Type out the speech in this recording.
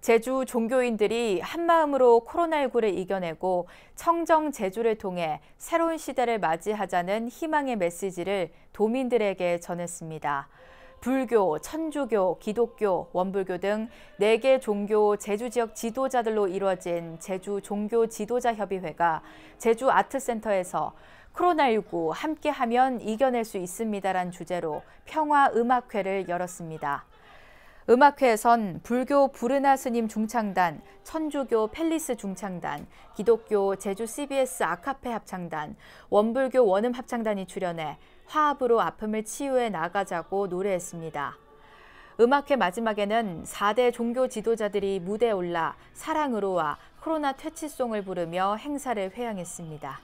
제주 종교인들이 한마음으로 코로나19를 이겨내고 청정 제주를 통해 새로운 시대를 맞이하자는 희망의 메시지를 도민들에게 전했습니다. 불교, 천주교, 기독교, 원불교 등 4개 종교 제주 지역 지도자들로 이루어진 제주 종교 지도자 협의회가 제주 아트센터에서 코로나19 함께하면 이겨낼 수 있습니다란 주제로 평화 음악회를 열었습니다. 음악회에선 불교 부르나 스님 중창단, 천주교 펠리스 중창단, 기독교 제주 CBS 아카페 합창단, 원불교 원음 합창단이 출연해 화합으로 아픔을 치유해 나가자고 노래했습니다. 음악회 마지막에는 4대 종교 지도자들이 무대에 올라 사랑으로와 코로나 퇴치송을 부르며 행사를 회양했습니다.